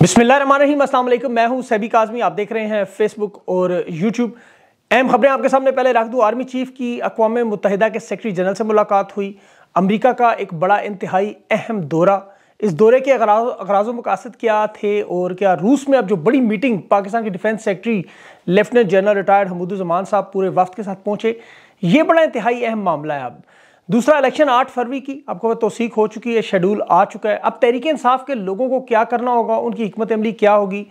बिस्मिल्लाम असलम मैं हूं सैबी काजमी आप देख रहे हैं फेसबुक और यूट्यूब अहम खबरें आपके सामने पहले रख दूँ आर्मी चीफ की अकवा मुतहदा के सेक्रटरी जनरल से मुलाकात हुई अमरीका का एक बड़ा इंतहाई अहम दौरा इस दौरे के अगराजों मकासद क्या थे और क्या रूस में अब जो बड़ी मीटिंग पाकिस्तान के defence secretary lieutenant general retired Hamooduzzaman साहब पूरे वक्त के साथ पहुँचे ये बड़ा इंतहाई अहम मामला है अब दूसरा इलेक्शन 8 फरवरी की आपको तोसीक हो चुकी है शेड्यूल आ चुका है अब तहरीक इंसाफ के लोगों को क्या करना होगा उनकी हमत अमली क्या होगी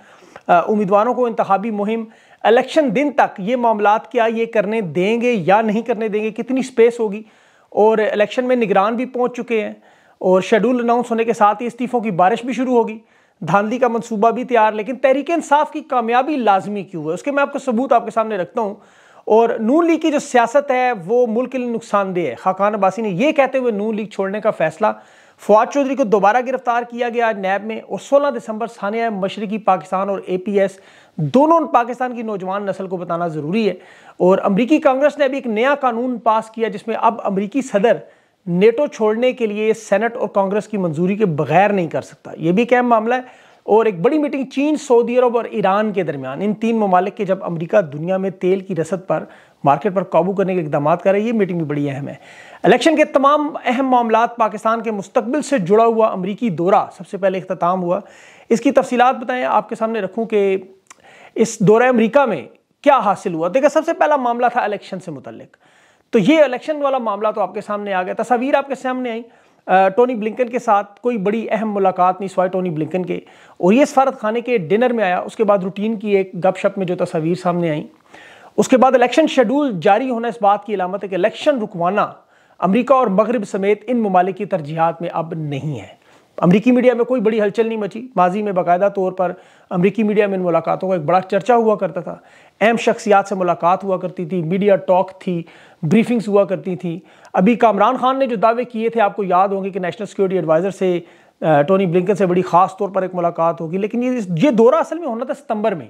उम्मीदवारों को इंतबी मुहिम इलेक्शन दिन तक ये मामला क्या ये करने देंगे या नहीं करने देंगे कितनी स्पेस होगी और इलेक्शन में निगरान भी पहुँच चुके हैं और शेड्यूल अनाउंस होने के साथ ही इस्तीफ़ों की बारिश भी शुरू होगी धांधली का मनसूबा भी तैयार लेकिन तहरीक इंसाफ की कामयाबी लाजमी क्यों है उसके मैं आपको सबूत आपके सामने रखता हूँ और नून लीग की जो सियासत है वो मुल्क के लिए नुकसानदेह है खाकान अब्बासी ने यह कहते हुए नून लीग छोड़ने का फैसला फवाद चौधरी को दोबारा गिरफ्तार किया गया आज नैब में और 16 दिसंबर सानिया मशरकी पाकिस्तान और एपीएस दोनों पाकिस्तान की नौजवान नस्ल को बताना ज़रूरी है और अमरीकी कांग्रेस ने अभी एक नया कानून पास किया जिसमें अब अमरीकी सदर नेटो छोड़ने के लिए सेनेट और कांग्रेस की मंजूरी के बगैर नहीं कर सकता ये भी एक अहम मामला है और एक बड़ी मीटिंग चीन सऊदी अरब और ईरान के दरमियान इन तीन ममालिक के जब अमरीका दुनिया में तेल की रसद पर मार्केट पर काबू करने के इकदाम कर रही है ये मीटिंग भी बड़ी अहम है इलेक्शन के तमाम अहम मामला पाकिस्तान के मुस्तबिल से जुड़ा हुआ अमरीकी दौरा सबसे पहले अख्ताम हुआ इसकी तफसीत बताएं आपके सामने रखूँ कि इस दौरे अमरीका में क्या हासिल हुआ देखा सबसे पहला मामला था इलेक्शन से मुतल तो ये इलेक्शन वाला मामला तो आपके सामने आ गया तस्वीर आपके सामने आई टोनी ब्लिंकन के साथ कोई बड़ी अहम मुलाकात नहीं सवाई टोनी ब्लिंकन के और ये सफारत खाने के डिनर में आया उसके बाद रूटीन की एक गपशप में जो तस्वीर सामने आई उसके बाद इलेक्शन शेड्यूल जारी होना इस बात की अलामत है कि इलेक्शन रुकवाना अमरीका और मगरब समेत इन ममालिक तरजीहत में अब नहीं है अमरीकी मीडिया में कोई बड़ी हलचल नहीं मची माजी में बाकायदा तौर पर अमरीकी मीडिया में इन मुलाकातों का एक बड़ा चर्चा हुआ करता था अहम शख्सियात से मुलाकात हुआ करती थी मीडिया टॉक थी ब्रीफिंग्स हुआ करती थी अभी कामरान खान ने जो दावे किए थे आपको याद होंगे कि नेशनल सिक्योरिटी एडवाइज़र से टोनी ब्लिंकन से बड़ी ख़ास तौर पर एक मुलाकात होगी लेकिन ये ये दौरा असल में होना था सितंबर में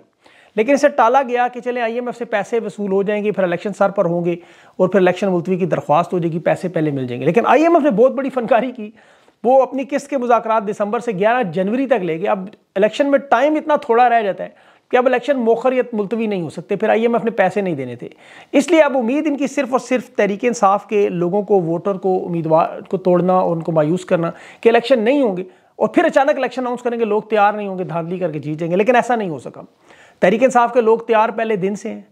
लेकिन इसे टाला गया कि चले आईएमएफ से पैसे वसूल हो जाएंगे फिर इलेक्शन सर पर होंगे और फिर इलेक्शन मुलतवी की दरख्वास्त हो जाएगी पैसे पहले मिल जाएंगे लेकिन एफ ने बहुत बड़ी फनकारी की वो अपनी किस्त के मुजाकर दिसंबर से 11 जनवरी तक लेगी अब इलेक्शन में टाइम इतना थोड़ा रह जाता है कि अब इलेक्शन या मुलतवी नहीं हो सकते फिर आइए में अपने पैसे नहीं देने थे इसलिए अब उम्मीद इनकी सिर्फ और सिर्फ तहरीक इंसाफ के लोगों को वोटर को उम्मीदवार को तोड़ना और उनको मायूस करना कि इलेक्शन नहीं होंगे और फिर अचानक इलेक्शन अनाउंस करेंगे लोग तैयार नहीं होंगे धांधली करके जीत जाएंगे लेकिन ऐसा नहीं हो सका तहरीक इंसाफ के लोग तैयार पहले दिन से हैं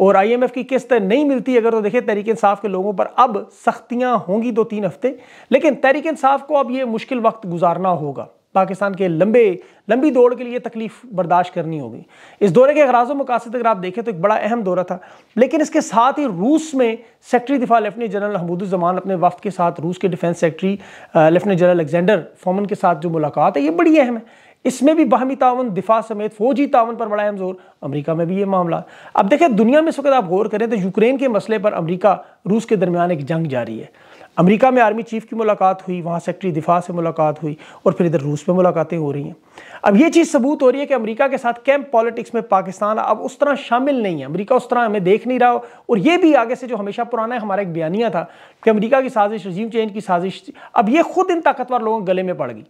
और आईएमएफ की किस्त नहीं मिलती अगर तो देखिए तहरीक इंसाफ के लोगों पर अब सख्तियां होंगी दो तीन हफ्ते लेकिन तहरीक इंसाफ को अब ये मुश्किल वक्त गुजारना होगा पाकिस्तान के लंबे लंबी दौड़ के लिए तकलीफ बर्दाश्त करनी होगी इस दौरे के अगराज मकासद अगर आप देखें तो एक बड़ा अहम दौरा था लेकिन इसके साथ ही रूस में सेक्रेटरी दिफा लेफ्टिनेंट जनरल महमूदुजमान अपने वफ्त के साथ रूस के defence secretary lieutenant general Alexander Fomin के साथ जो मुलाकात है ये बड़ी अहम है इसमें भी बाहमी तावन दिफा समेत फौजी तावन पर बड़ा अहम जोर अमरीका में भी ये मामला अब देखिए दुनिया में इस वक्त आप गौर करें तो यूक्रेन के मसले पर अमरीका रूस के दरमियान एक जंग जारी है अमेरिका में आर्मी चीफ की मुलाकात हुई वहाँ सेक्रेटरी दिफा से मुलाकात हुई और फिर इधर रूस में मुलाकातें हो रही हैं अब ये चीज़ सबूत हो रही है कि अमेरिका के साथ कैंप पॉलिटिक्स में पाकिस्तान अब उस तरह शामिल नहीं है अमेरिका उस तरह हमें देख नहीं रहा और ये भी आगे से जो हमेशा पुराना है हमारा एक बयानिया था कि अमरीका की साजिश रजीम चेंज की साजिश अब ये खुद इन ताकतवर लोगों के गले में पड़ गई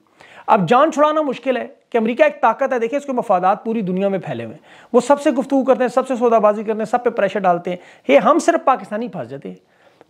अब जान छुड़ाना मुश्किल है कि अमेरिका एक ताकत है देखिए इसके मफादात पूरी दुनिया में फैले हुए हैं वो सबसे गुफ्तू करते हैं सबसे सौदाबाजी करते हैं सब पे प्रेशर डालते हैं हे हम सिर्फ पाकिस्तानी फंस जाते हैं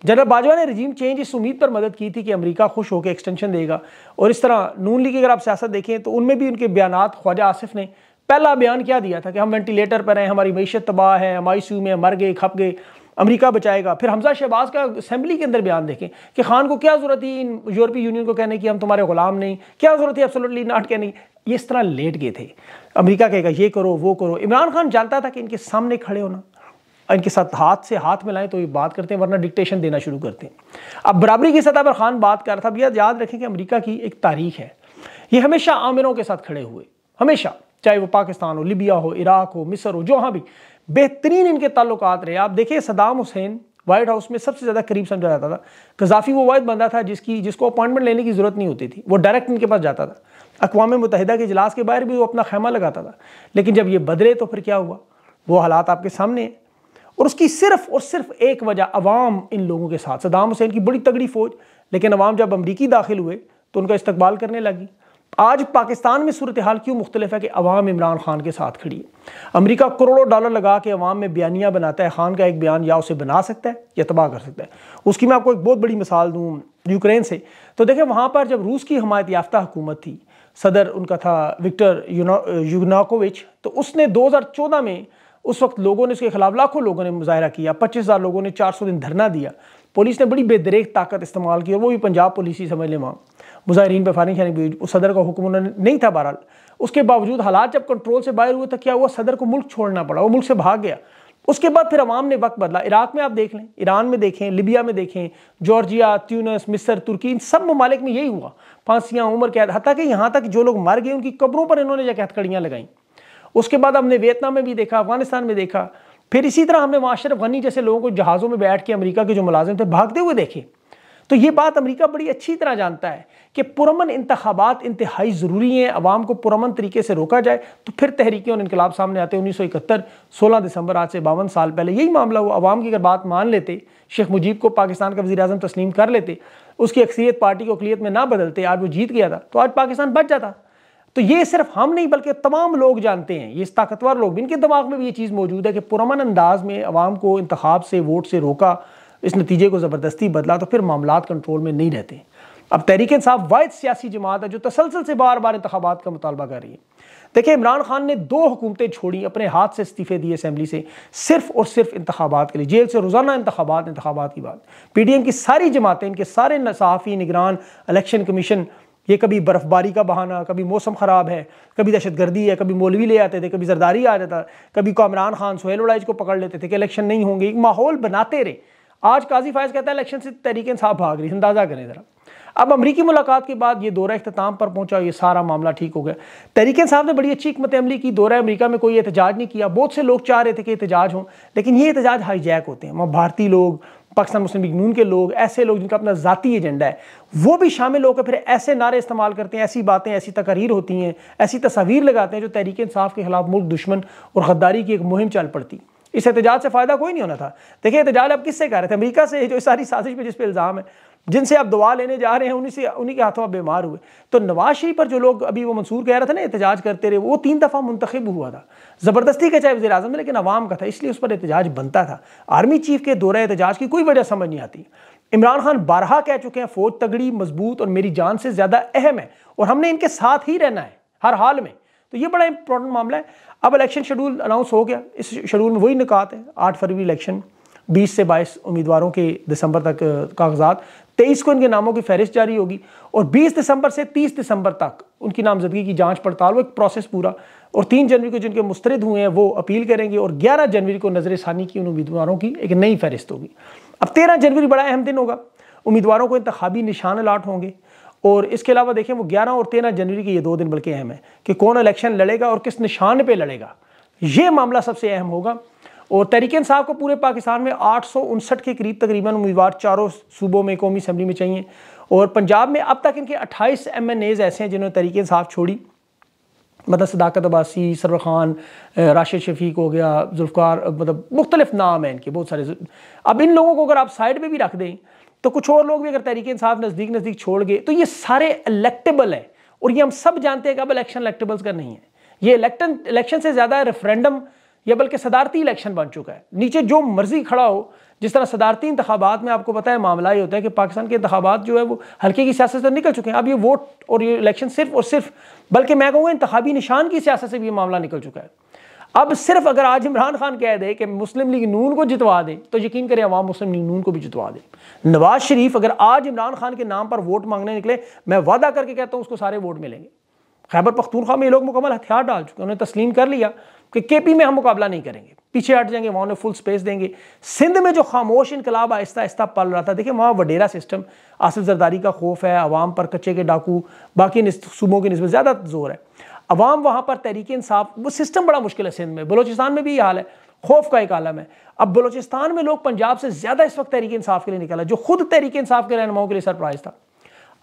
जनरल बाजवा ने रजीम चेंज इस उम्मीद पर मदद की थी कि अमेरिका खुश होकर एक्सटेंशन देगा और इस तरह नून लीग अगर आप सियासत देखें तो उनमें भी उनके बयान ख्वाजा आसिफ ने पहला बयान क्या दिया था कि हम वेंटिलेटर पर हैं हमारी मीशत तबाह है हम आई में मर गए खप गए अमेरिका बचाएगा फिर हमजा शहबाज का असम्बली के अंदर बयान देखें कि खान को क्या ज़रूरत थी इन यूरोपीय यूनियन को कहने की हम तुम्हारे गुलाम नहीं क्या ज़रूरत है एब्सोल्युटली नॉट कहने की ये इस तरह लेट गए थे अमेरिका कहेगा ये करो वो करो इमरान खान जानता था कि इनके सामने खड़े होना इनके साथ हाथ से हाथ मिलाएं तो ये बात करते हैं वरना डिक्टेशन देना शुरू करते हैं अब बराबरी की सतह पर खान बात कर रहा था अब याद रखें कि अमरीका की एक तारीख है ये हमेशा आमिरों के साथ खड़े हुए हमेशा चाहे वो पाकिस्तान हो लिबिया हो इराक हो मिसर हो जहाँ भी बेहतरीन इनके ताल्लुक रहे आप देखिए सदाम हुसैन वाइट हाउस में सबसे ज़्यादा करीब समझा जाता था कजाफी वो वायद बंदा था जिसकी जिसको अपॉइंटमेंट लेने की ज़रूरत नहीं होती थी वो डायरेक्ट इनके पास जाता था अकवा मुतहदा के इजलास के बाहर भी वो अपना खैमा लगाता था लेकिन जब ये बदले तो फिर क्या हुआ वो हालात आपके सामने हैं और उसकी सिर्फ और सिर्फ एक वजह अवाम इन लोगों के साथ सदाम हुसैन की बड़ी तगड़ी फ़ौज लेकिन अवाम जब अमरीकी दाखिल हुए तो उनका इस्तबाल करने लगी आज पाकिस्तान में सूरत हाल क्यों मुख्तलिफ है कि अवाम इमरान खान के साथ खड़ी है अमरीका करोड़ों डॉलर लगा के अवाम में बयानियाँ बनाता है खान का एक बयान या उसे बना सकता है या तबाह कर सकता है उसकी मैं आपको एक बहुत बड़ी मिसाल दूँ यूक्रेन से तो देखें वहाँ पर जब रूस की हमायत याफ्ता हुकूमत थी सदर उनका था विक्टर युगनाकोविच तो उसने दो हज़ार चौदह में उस वक्त लोगों ने उसके खिलाफ लाखों लोगों ने मुजाहरा किया पच्चीस हज़ार लोगों ने चार सौ दिन धरना दिया पुलिस ने बड़ी बेदरेख ताकत इस्तेमाल की और वो भी पंजाब पुलिस ही समझ लें वहाँ मुजाहरीन पर फायरिंग शायरिंग सदर का हुक्म उन्होंने नहीं था बहरहाल उसके बावजूद हालात जब कंट्रोल से बाहर हुए तो क्या हुआ सदर को मुल्क छोड़ना पड़ा वो मुल्क से भाग गया उसके बाद फिर अवाम ने वक्त बदला इराक में आप देख लें ईरान में देखें लिबिया में देखें जॉर्जिया त्यूनस मिस्र तुर्की इन सब ममालिक में यही हुआ फांसियाँ उम्र कैद हत्या कि यहाँ तक जो लोग मर गए उनकी कब्रों पर इन्होंने जाकर हथकड़ियाँ लगाई उसके बाद हमने वियतनाम में भी देखा अफगानिस्तान में देखा फिर इसी तरह हमने माशरफ गनी जैसे लोगों को जहाज़ों में बैठ के अमरीका के जो मुलाजिम थे भागते हुए देखे तो ये बात अमरीका बड़ी अच्छी तरह जानता है कि पुरमन इंतबात इंतहाई ज़रूरी हैं आवाम को पुरमन तरीके से रोका जाए तो फिर तहरीकें और इनकलाब सामने आते उन्नीस सौ इकहत्तर सोलह दिसंबर आज से बावन साल पहले यही मामला हुआ आवाम की अगर बात मान लेते शेख मुजीब को पाकिस्तान का वजी अजम तस्लीम कर लेते उसकी अक्सरियत पार्टी को अकलीत में ना बदलते आज वो जीत गया था तो आज पाकिस्तान बच जाता तो ये सिर्फ हम नहीं बल्कि तमाम लोग जानते हैं ये ताकतवर लोग भी इनके दिमाग में भी ये चीज़ मौजूद है कि पुरमन अंदाज में आवाम को इंतब से वोट से रोका इस नतीजे को ज़बरदस्ती बदला तो फिर मामला कंट्रोल में नहीं रहते अब तहरीक साहब वाद सियासी जमात है जो तसलसल से बार बार इंतबात का मुतालबा कर रही है देखिए इमरान खान ने दो हुकूमतें छोड़ी अपने हाथ से इस्तीफे दिए असम्बली से सिर्फ और सिर्फ इंतबात के लिए जेल से रोज़ाना इंतबात इंतबात की बात पी डी एम की सारी जमातें इनके सारे सहाफ़ी निगरान इलेक्शन कमीशन ये कभी बर्फ़बारी का बहाना कभी मौसम ख़राब है कभी दहशत गर्दी है कभी मौलवी ले आते थे कभी जरदारी आ जाता कभी कामरान खान सोहेल उड़ाइज को पकड़ लेते थे कि इलेक्शन नहीं होंगे एक माहौल बनाते रहे आज काजी फायज कहता है इलेक्शन से तरीके साहब भाग रही अंदाज़ा करें ज़रा अब अमरीकी मुलाकात के बाद ये दौरा अख्ताम पर पहुंचा ये सारा मामला ठीक हो गया तरीके साहब ने बड़ी अच्छी हमत अमली की दौरा अमरीका में कोई एहतजाज नहीं किया बहुत से लोग चाह रहे थे कि एहतजाज हों लेकिन ये एहतजाज हाईजैक होते हैं वहाँ भारतीय लोग पाकिस्तान मुस्लिम लीग नून के लोग ऐसे लोग जिनका अपना ज़ाती एजेंडा है वो भी शामिल होकर फिर ऐसे नारे इस्तेमाल करते हैं ऐसी बातें ऐसी तकरीर होती हैं ऐसी तस्वीर लगाते हैं जो तहरीक इंसाफ के खिलाफ मुल्क दुश्मन और गद्दारी की एक मुहिम चल पड़ती इस एहतजाज से फ़ायदा कोई नहीं होना था देखिए एहतजाज आप किससे कर रहे थे अमेरिका से जो सारी साजिश पर जिस पर इल्ज़ाम है जिनसे आप दवा लेने जा रहे हैं उन्हीं से उन्हीं के हाथों आप बीमार हुए तो नवाज शरीफ पर जो लोग अभी वो मंसूर कह रहे थे ना एहतजाज करते रहे वो तीन दफ़ा मुंतखब हुआ था ज़बरदस्ती का चाहे वजी अजम लेकिन आवाम का था इसलिए उस पर एहतजाज बनता था आर्मी चीफ के दौरा एहतजाज की कोई वजह समझ नहीं आती इमरान खान बारहा कह चुके हैं फ़ौज तगड़ी मजबूत और मेरी जान से ज़्यादा अहम है और हमने इनके साथ ही रहना है हर हाल में तो ये बड़ा इंपॉर्टेंट मामला है अब इलेक्शन शेड्यूल अनाउंस हो गया इस शेड्यूल में वही निकात है आठ फरवरी इलेक्शन बीस से बाईस उम्मीदवारों के दिसंबर तक कागजात तेईस को इनके नामों की फहरिस्त जारी होगी और बीस दिसंबर से तीस दिसंबर तक उनकी नामजदगी की जाँच पड़ताल वो एक प्रोसेस पूरा और तीन जनवरी को जिनके मुस्तरद हुए हैं वो अपील करेंगे और ग्यारह जनवरी को नजर षानी की उन उम्मीदवारों की एक नई फहरिस्त होगी अब तेरह जनवरी बड़ा अहम दिन होगा उम्मीदवारों को इंतबी निशान अलाट होंगे और इसके अलावा देखें वो 11 और 13 जनवरी के ये दो दिन बल्कि अहम है कि कौन इलेक्शन लड़ेगा और किस निशान पे लड़ेगा ये मामला सबसे अहम होगा और तहरीक साहब को पूरे पाकिस्तान में आठ के करीब तकरीबन उम्मीदवार चारों सूबों में कौमी असम्बली में चाहिए और पंजाब में अब तक इनके अट्ठाईस एम एन एज़ ऐसे हैं जिन्होंने तहरीक साहब छोड़ी मतलब सदाकत अबासी सरवर खान राशिद शफीक हो गया जुल्फ़ार मतलब मुख्तलिफ नाम हैं इनके बहुत सारे अब इन लोगों को अगर आप साइड पर भी रख दें तो कुछ और लोग भी अगर तहरीक इंसाफ नज़दीक नज़दीक छोड़ गए तो ये सारे इलेक्टेबल है और ये हम सब जानते हैं कि अब इलेक्शन इलेक्टेबल्स का नहीं है ये इलेक्शन से ज़्यादा रेफरेंडम या बल्कि सदारती इलेक्शन बन चुका है नीचे जो मर्जी खड़ा हो जिस तरह सदारती इंतबात में आपको पता है मामला ये होता है कि पाकिस्तान के इंतबात जो है वो हल्के की सियासत से निकल चुके हैं अब ये वोट और ये इलेक्शन सिर्फ और सिर्फ बल्कि मैं कहूँगा इंतबी निशान की सियासत से भी ये मामला निकल चुका है अब सिर्फ अगर आज इमरान खान कह दे कि मुस्लिम लीग नून को जितवा दे तो यकीन करें अवाम मुस्लिम लीग नून को भी जितवा दे नवाज शरीफ अगर आज इमरान खान के नाम पर वोट मांगने निकले मैं वादा करके कहता हूँ उसको सारे वोट मिलेंगे खैबर पख्तूनख्वा में ये लोग मुकम्मल हथियार डाल चुके हैं उन्हें तस्लीम कर लिया कि केपी में हम मुकाबला नहीं करेंगे पीछे हट जाएंगे वहां फुल स्पेस देंगे सिंध में जो खामोश इनकलाब आहिस्ता आहिस्ता पल रहा था देखिए वहाँ वडेरा सिस्टम आसिफ जरदारी का खौफ है अवाम पर कच्चे के डाकू बाकी सूबों के नस्बत ज़्यादा जोर है अवाम वहाँ पर तहरीक इंसाफ वो सिस्टम बड़ा मुश्किल है सिंध में बलोचिस्तान में भी ये हाल है खौफ का एक आलम है अब बलोचिस्तान में लोग पंजाब से ज़्यादा इस वक्त तहरीक इंसाफ के लिए निकला जो खुद तहरीक इंसाफ के रहनुमाओं के लिए सरप्राइज था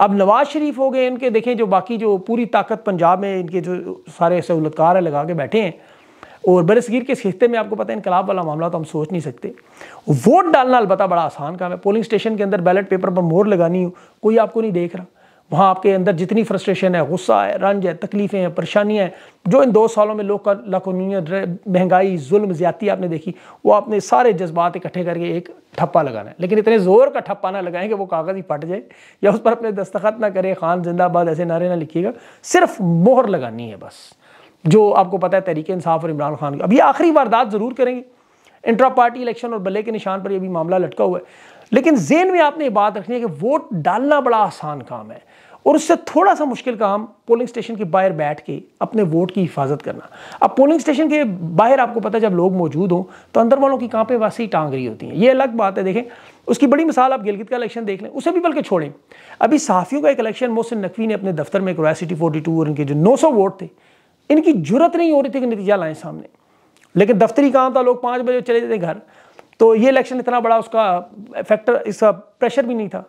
अब नवाज शरीफ हो गए इनके देखें जो बाकी जो पूरी ताकत पंजाब में इनके जो सारे सहूलतकार हैं लगा के बैठे हैं और बर सगीर के खत्े में आपको पता है इनकलाब वाला मामला तो हम सोच नहीं सकते वोट डालना अलबत्ता बड़ा आसान काम है पोलिंग स्टेशन के अंदर बैलेट पेपर पर मोर लगानी हो कोई आपको नहीं देख रहा वहाँ आपके अंदर जितनी फ्रस्ट्रेशन है गुस्सा है रंज है तकलीफ़ें हैं परेशानियाँ हैं जो इन दो सालों में लोग का लाखनी महंगाई जुल्म ज़्यादती आपने देखी वो आपने सारे जज्बात इकट्ठे करके एक ठप्पा लगाना है लेकिन इतने ज़ोर का ठप्पा ना लगाएं कि वो कागज़ ही फट जाए या उस पर अपने दस्तखत ना करें खान जिंदाबाद ऐसे नारे ना लिखिएगा सिर्फ मोहर लगानी है बस जो आपको पता है तरीके इंसाफ और इमरान खान की अब ये आखिरी वारदात ज़रूर करेंगे इंट्रा पार्टी इलेक्शन और बल्ले के निशान पर यह भी मामला लटका हुआ है लेकिन जेन में आपने ये बात रखनी है कि वोट डालना बड़ा आसान काम है और उससे थोड़ा सा मुश्किल काम पोलिंग स्टेशन के बाहर बैठ के अपने वोट की हिफाजत करना अब पोलिंग स्टेशन के बाहर आपको पता है जब लोग मौजूद हों तो अंदर वालों की कांपें वैसे ही टांग रही होती हैं ये अलग बात है देखें उसकी बड़ी मिसाल आप गिलगित का इलेक्शन देख लें उसे भी बल्कि छोड़ें अभी साफियों का एक इलेक्शन मोहसिन नकवी ने अपने दफ्तर में करवाया सिटी फोर्टी और उनके जो नौ वोट थे इनकी जरूरत नहीं हो रही थी कि नतीजा लाएं सामने लेकिन दफ्तरी काम था लोग पाँच बजे चले जाते घर तो ये इलेक्शन इतना बड़ा उसका फैक्टर इसका प्रेशर भी नहीं था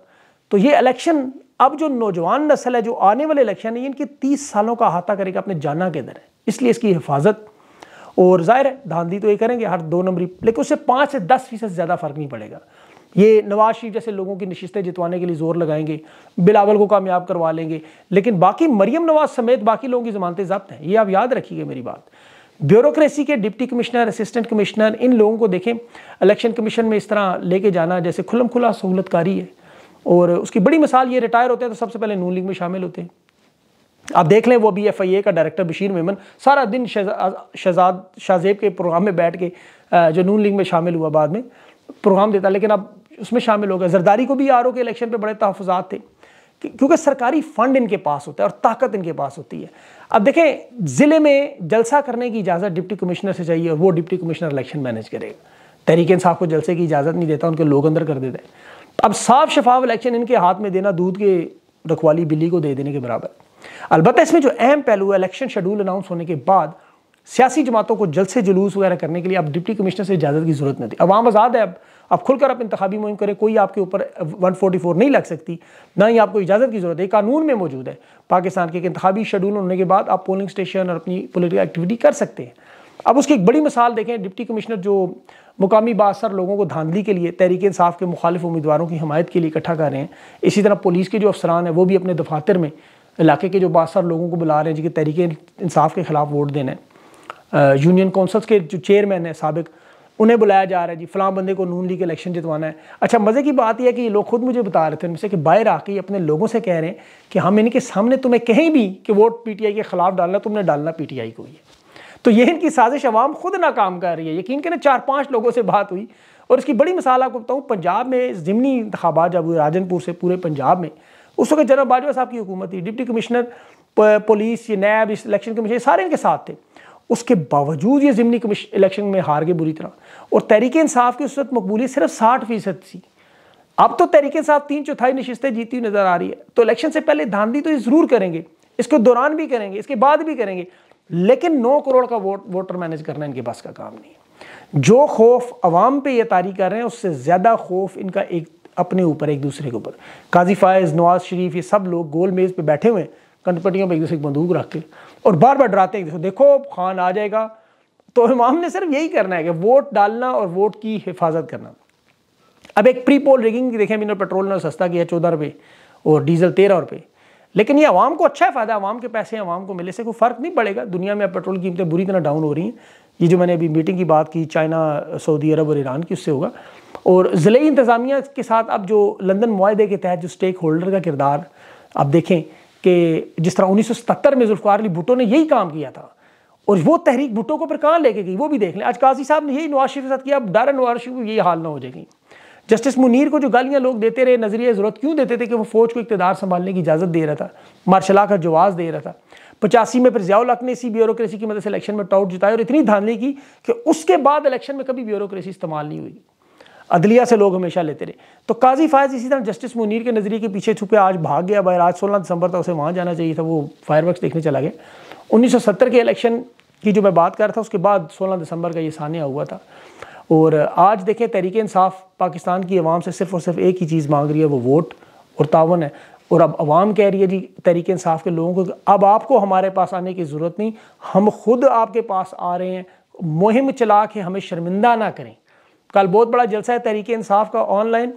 तो ये इलेक्शन अब जो नौजवान नस्ल है जो आने वाले इलेक्शन है इनके तीस सालों का अहाता करेगा अपने जाना के अंदर है इसलिए इसकी हिफाजत और जाहिर है धांधी तो ये करेंगे हर दो नंबरी लेकिन उससे पाँच से दस फीसद ज़्यादा फर्क नहीं पड़ेगा ये नवाज शरीफ जैसे लोगों की नशस्तें जितवाने के लिए जोर लगाएंगे बिलावल को कामयाब करवा लेंगे लेकिन बाकी मरियम नवाज समेत बाकी लोगों की जमानतें जब्त हैं ये आप याद रखिए मेरी बात ब्यूरोक्रेसी के डिप्टी कमिश्नर असिस्टेंट कमिश्नर इन लोगों को देखें इलेक्शन कमीशन में इस तरह लेके जाना जैसे खुलम खुला सहूलतकारी है और उसकी बड़ी मिसाल ये रिटायर होते हैं तो सबसे पहले नून लीग में शामिल होते हैं आप देख लें वो अभी एफ आई ए का डायरेक्टर बशीर मेमन सारा दिन शहजाद शाहजेब के प्रोग्राम में बैठ के जो नून लीग में शामिल हुआ बाद में प्रोग्राम देता लेकिन अब उसमें शामिल हो गए जरदारी को भी आर के इलेक्शन पर बड़े तहफात थे क्योंकि सरकारी फंड इनके पास होता है और ताकत इनके पास होती है अब देखें ज़िले में जलसा करने की इजाज़त डिप्टी कमिश्नर से चाहिए और वो डिप्टी कमिश्नर इलेक्शन मैनेज करेगा तहरीक इंसाफ को जलसे की इजाज़त नहीं देता उनके लोग अंदर कर देते हैं अब साफ शफाफ इलेक्शन इनके हाथ में देना दूध के रखवाली बिल्ली को दे देने के बराबर अलबत्त इसमें जो अहम पहलू है इलेक्शन शेड्यूल अनाउंस होने के बाद सियासी जमातों को जल्द से जुलूस वगैरह करने के लिए अब डिप्टी कमिश्नर से इजाज़त की ज़रूरत नहीं थी अवाम आज़ाद है अब आप खुलकर आप इंतबी मुहिम करें कोई आपके ऊपर 144 नहीं लग सकती ना ही आपको इजाज़त की ज़रूरत है कानून में मौजूद है पाकिस्तान के इंतबी शेड्यूल होने के बाद आप पोलिंग स्टेशन और अपनी पोलिटिकल एक्टिविटी कर सकते हैं अब उसकी एक बड़ी मिसाल देखें डिप्टी कमिश्नर जो मुकामी बासर लोगों को धांधली के लिए तहरीक इंसाफ के मुखालिफ उम्मीदवारों की हमायत के लिए इकट्ठा कर रहे हैं इसी तरह पुलिस के जो अफसरान हैं वो भी अपने दफातर में इलाके के जो बासर लोगों को बुला रहे हैं जिनके तहरीक इंसाफ के खिलाफ वोट देना है यूनियन कौंसल्स के जो चेयरमैन हैं सबक उन्हें बुलाया जा रहा है जी फलां बंदे को नून लीग इलेक्शन जितवाना है अच्छा मज़े की बात यह है कि ये लोग खुद मुझे बता रहे थे उनसे कि बाहर आके अपने लोगों से कह रहे हैं कि हम इनके सामने तुम्हें कहीं भी कि वोट पीटीआई के खिलाफ डालना तुमने डालना पीटीआई को ही तो ये इनकी साजिश अवाम खुद नाकाम कर रही है यकीन करें चार पाँच लोगों से बात हुई और इसकी बड़ी मिसाल आपको बताऊँ पंजाब में ज़िमनी इंतबात जब हुए राजनपुर से पूरे पंजाब में उस वक्त जनरल बाजवा साहब की हुकूमत थी डिप्टी कमिश्नर पुलिस ये नैब इस इलेक्शन कमीशन सारे इनके साथ थे उसके बावजूद ये ज़मनी इलेक्शन में हार गए बुरी तरह और तहरीक इंसाफ की उस वक्त मकबूली सिर्फ साठ फीसद थी अब तो तहरीक इंसाफ तीन चौथाई नशस्तें जीती हुई नज़र आ रही है तो इलेक्शन से पहले धांधी तो ये ज़रूर करेंगे इसके दौरान भी करेंगे इसके बाद भी करेंगे लेकिन नौ करोड़ का वोट वोटर मैनेज करना इनके पास का काम नहीं है जो खौफ अवाम पे यह तारी कर रहे हैं उससे ज़्यादा खौफ इनका एक अपने ऊपर एक दूसरे के ऊपर काजी फायज़ नवाज शरीफ ये सब लोग गोल मेज़ पर बैठे हुए हैं कनपटियों पर एक दूसरे की बंदूक रख के और बार बार डराते हैं दूसरे देखो खान आ जाएगा तो इमाम ने सिर्फ यही करना है कि वोट डालना और वोट की हिफाजत करना अब एक प्री पोल रिगिंग देखें मैंने पेट्रोल ने सस्ता किया चौदह रुपये और डीजल तेरह रुपये लेकिन ये आवाम को अच्छा फ़ायदा आवाम के पैसे आवाम को मिले से कोई फ़र्क नहीं पड़ेगा दुनिया में अब पेट्रोल की कीमतें बुरी तरह डाउन हो रही हैं ये जो मैंने अभी मीटिंग की बात की चाइना सऊदी अरब और ईरान की उससे होगा और ज़िले इंतज़ामिया के साथ अब जो लंदन माहदे के तहत जो स्टेक होल्डर का किरदार आप देखें कि जिस तरह 1977 में जुल्फ़ार अली भुटो ने यही काम किया था और वो तहरीक भुटो को फिर कहाँ लेके गई वो भी देख लें आज काजी साहब ने यही नवाज शरीफ के साथ किया अब डारा नवाज शरीफ को यही हाल ना हो जाएगी जस्टिस मुनीर को जो गालियाँ लोग देते रहे नजरिया ज़रूरत क्यों देते थे कि वो फौज को इकतदार संभालने की इजाज़त दे रहा था मार्शला का जवाब दे रहा था पचासी में फिर जियाउल ने इसी ब्यूरोसी की मदद से इलेक्शन में टाउट जिताया और इतनी धांधली की कि उसके बाद इलेक्शन में कभी ब्यूरोसी इस्तेमाल नहीं हुई अदलिया से लोग हमेशा लेते रहे तो काजी फायज इसी तरह जस्टिस मुनीर के नज़रिए के पीछे छुपे आज भाग गया भाई आज सोलह दिसंबर था उसे वहाँ जाना चाहिए था वो फायर देखने चला गया उन्नीस के इलेक्शन की जो मैं बात कर रहा था उसके बाद सोलह दिसंबर का ये सानिया हुआ था और आज देखें तहरीक इंसाफ पाकिस्तान की आवाम से सिर्फ और सिर्फ एक ही चीज़ मांग रही है वो वोट और तावन है और अब आवाम कह रही है जी तहरीक इंसाफ के लोगों को अब आपको हमारे पास आने की ज़रूरत नहीं हम खुद आपके पास आ रहे हैं मुहिम चला के हमें शर्मिंदा ना करें कल बहुत बड़ा जलसा है तहरीक इंसाफ का ऑनलाइन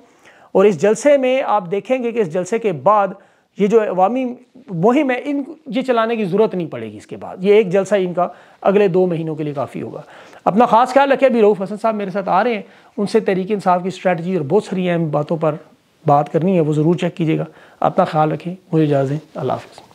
और इस जलसे में आप देखेंगे कि इस जलसे के बाद ये जो अवामी मुहिम है इन ये चलाने की ज़रूरत नहीं पड़ेगी इसके बाद ये एक जलसा इनका अगले दो महीनों के लिए काफ़ी होगा अपना खास ख्याल रखें अभी रऊफ़ हसन साहब मेरे साथ आ रहे हैं उनसे तहरीक इंसाफ की स्ट्रैटी और बहुत सारी अहम बातों पर बात करनी है वो ज़रूर चेक कीजिएगा अपना ख्याल रखें मुझे इजाज़ें अल्लाह हाफ़